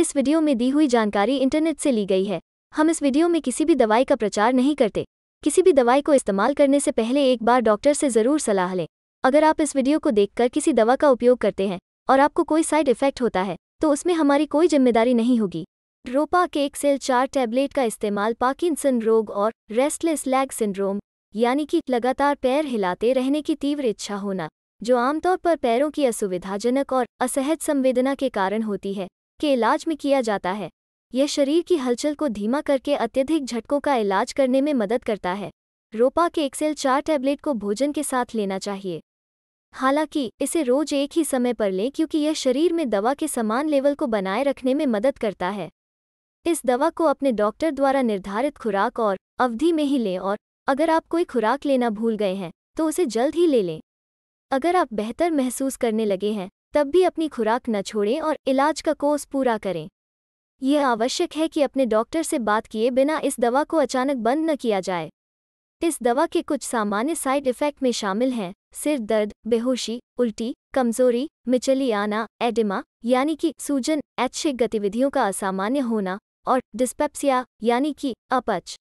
इस वीडियो में दी हुई जानकारी इंटरनेट से ली गई है हम इस वीडियो में किसी भी दवाई का प्रचार नहीं करते किसी भी दवाई को इस्तेमाल करने से पहले एक बार डॉक्टर से ज़रूर सलाह लें अगर आप इस वीडियो को देखकर किसी दवा का उपयोग करते हैं और आपको कोई साइड इफेक्ट होता है तो उसमें हमारी कोई जिम्मेदारी नहीं होगी रोपा के एक सेल चार टैबलेट का इस्तेमाल पार्किंसन रोग और रेस्टलेस लैग सिंड्रोम यानी कि लगातार पैर हिलाते रहने की तीव्र इच्छा होना जो आमतौर पर पैरों की असुविधाजनक और असहज संवेदना के कारण होती है के इलाज में किया जाता है यह शरीर की हलचल को धीमा करके अत्यधिक झटकों का इलाज करने में मदद करता है रोपा के एक्सेल चार टैबलेट को भोजन के साथ लेना चाहिए हालांकि इसे रोज एक ही समय पर लें क्योंकि यह शरीर में दवा के समान लेवल को बनाए रखने में मदद करता है इस दवा को अपने डॉक्टर द्वारा निर्धारित खुराक और अवधि में ही लें और अगर आप कोई खुराक लेना भूल गए हैं तो उसे जल्द ही ले लें अगर आप बेहतर महसूस करने लगे हैं तब भी अपनी खुराक न छोड़ें और इलाज का कोर्स पूरा करें यह आवश्यक है कि अपने डॉक्टर से बात किए बिना इस दवा को अचानक बंद न किया जाए इस दवा के कुछ सामान्य साइड इफ़ेक्ट में शामिल हैं सिर दर्द बेहोशी उल्टी कमजोरी मिचली आना एडिमा यानी कि सूजन ऐच्छिक गतिविधियों का असामान्य होना और डिस्पेप्सिया यानी कि अपच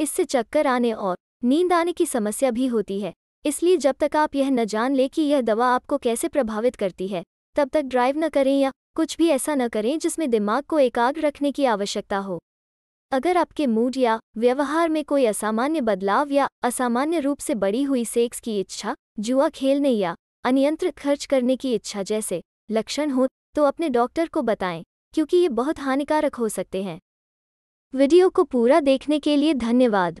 इससे चक्कर आने और नींद आने की समस्या भी होती है इसलिए जब तक आप यह न जान ले कि यह दवा आपको कैसे प्रभावित करती है तब तक ड्राइव न करें या कुछ भी ऐसा न करें जिसमें दिमाग को एकाग्र रखने की आवश्यकता हो अगर आपके मूड या व्यवहार में कोई असामान्य बदलाव या असामान्य रूप से बड़ी हुई सेक्स की इच्छा जुआ खेलने या अनियंत्रित खर्च करने की इच्छा जैसे लक्षण हो तो अपने डॉक्टर को बताएं क्योंकि ये बहुत हानिकारक हो सकते हैं वीडियो को पूरा देखने के लिए धन्यवाद